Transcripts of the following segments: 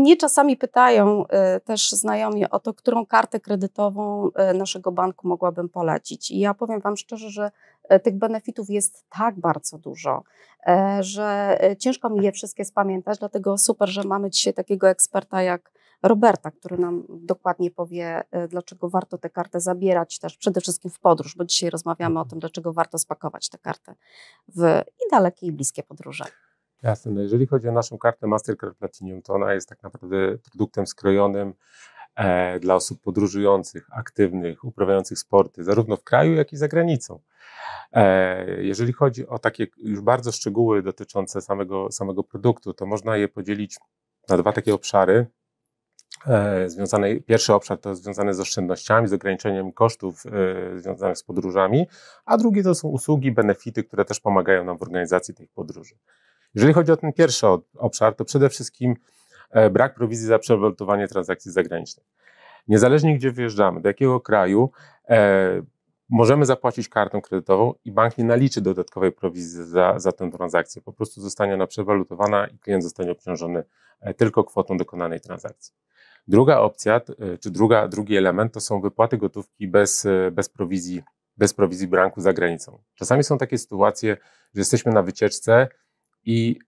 Mnie czasami pytają y, też znajomi o to, którą kartę kredytową y, naszego banku mogłabym polecić. I ja powiem Wam szczerze, że y, tych benefitów jest tak bardzo dużo, że ciężko mi je wszystkie spamiętać, dlatego super, że mamy dzisiaj takiego eksperta jak Roberta, który nam dokładnie powie, dlaczego warto tę kartę zabierać też przede wszystkim w podróż, bo dzisiaj rozmawiamy o mhm. tym, dlaczego warto spakować tę kartę w i dalekie i bliskie podróże. Jasne. No jeżeli chodzi o naszą kartę Mastercard Platinum, to ona jest tak naprawdę produktem skrojonym e, dla osób podróżujących, aktywnych, uprawiających sporty, zarówno w kraju, jak i za granicą. E, jeżeli chodzi o takie już bardzo szczegóły dotyczące samego, samego produktu, to można je podzielić na dwa takie obszary. E, pierwszy obszar to związany z oszczędnościami, z ograniczeniem kosztów e, związanych z podróżami, a drugi to są usługi, benefity, które też pomagają nam w organizacji tych podróży. Jeżeli chodzi o ten pierwszy obszar, to przede wszystkim e, brak prowizji za przewolutowanie transakcji zagranicznych. Niezależnie gdzie wyjeżdżamy, do jakiego kraju, e, możemy zapłacić kartą kredytową i bank nie naliczy dodatkowej prowizji za, za tę transakcję. Po prostu zostanie ona przewalutowana i klient zostanie obciążony e, tylko kwotą dokonanej transakcji. Druga opcja, e, czy druga, drugi element to są wypłaty gotówki bez, bez prowizji bez prowizji banku za granicą. Czasami są takie sytuacje, że jesteśmy na wycieczce, i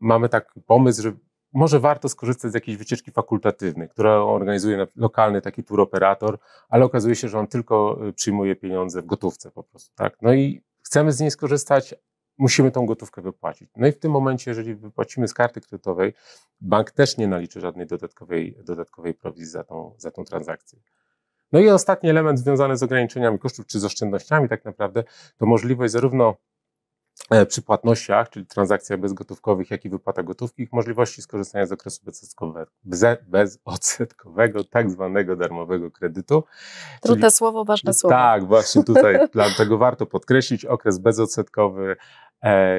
mamy taki pomysł, że może warto skorzystać z jakiejś wycieczki fakultatywnej, która organizuje lokalny taki tour operator, ale okazuje się, że on tylko y, przyjmuje pieniądze w gotówce po prostu. Tak? No i chcemy z niej skorzystać, musimy tą gotówkę wypłacić. No i w tym momencie, jeżeli wypłacimy z karty kredytowej, bank też nie naliczy żadnej dodatkowej, dodatkowej prowizji za tą, za tą transakcję. No i ostatni element związany z ograniczeniami kosztów czy z oszczędnościami tak naprawdę, to możliwość zarówno E, przy płatnościach, czyli transakcjach bezgotówkowych, jak i wypłata gotówki, ich możliwości skorzystania z okresu bezodsetkowego, tak zwanego darmowego kredytu. Trudne czyli, słowo, ważne słowo. Tak, właśnie tutaj dlatego warto podkreślić okres bezodsetkowy. E,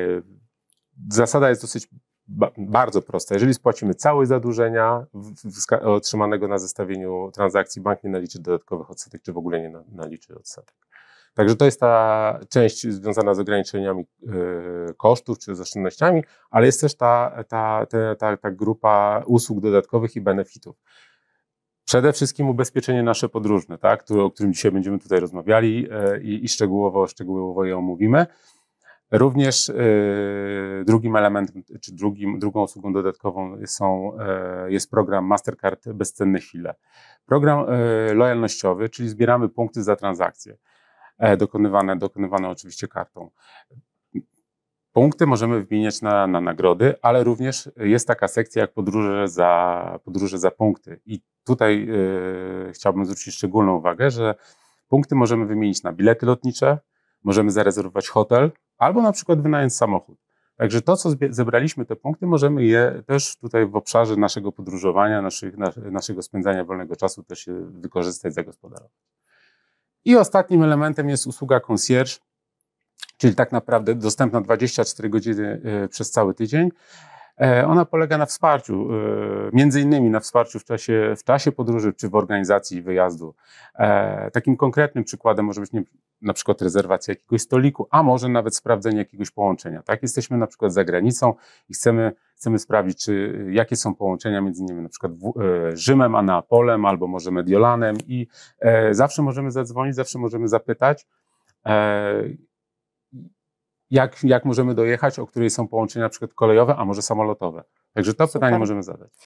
zasada jest dosyć ba, bardzo prosta. Jeżeli spłacimy całe zadłużenia w, w, otrzymanego na zestawieniu transakcji, bank nie naliczy dodatkowych odsetek, czy w ogóle nie na, naliczy odsetek. Także to jest ta część związana z ograniczeniami e, kosztów czy z oszczędnościami, ale jest też ta, ta, ta, ta grupa usług dodatkowych i benefitów. Przede wszystkim ubezpieczenie nasze podróżne, tak, o którym dzisiaj będziemy tutaj rozmawiali e, i, i szczegółowo, szczegółowo je omówimy. Również y, drugim elementem, czy drugim, drugą usługą dodatkową są, y, jest program Mastercard Bezcenne Chwile. Program y, lojalnościowy, czyli zbieramy punkty za transakcje. E, dokonywane, dokonywane oczywiście kartą. Punkty możemy wymieniać na, na nagrody, ale również jest taka sekcja jak podróże za, podróże za punkty. I tutaj yy, chciałbym zwrócić szczególną uwagę, że punkty możemy wymienić na bilety lotnicze, możemy zarezerwować hotel albo na przykład wynająć samochód. Także to, co zebraliśmy, te punkty, możemy je też tutaj w obszarze naszego podróżowania, naszych, naszego spędzania wolnego czasu też wykorzystać, zagospodarować. I ostatnim elementem jest usługa concierge, czyli tak naprawdę dostępna 24 godziny e, przez cały tydzień. E, ona polega na wsparciu, e, między innymi na wsparciu w czasie, w czasie podróży czy w organizacji wyjazdu. E, takim konkretnym przykładem może być nie, na przykład rezerwacja jakiegoś stoliku, a może nawet sprawdzenie jakiegoś połączenia. Tak, jesteśmy na przykład za granicą i chcemy, chcemy sprawdzić, czy, jakie są połączenia między, nimi, na przykład w, Rzymem a Neapolem albo może Mediolanem i zawsze możemy zadzwonić, zawsze możemy zapytać jak, jak możemy dojechać, o której są połączenia na przykład kolejowe, a może samolotowe. Także to Super. pytanie możemy zadać.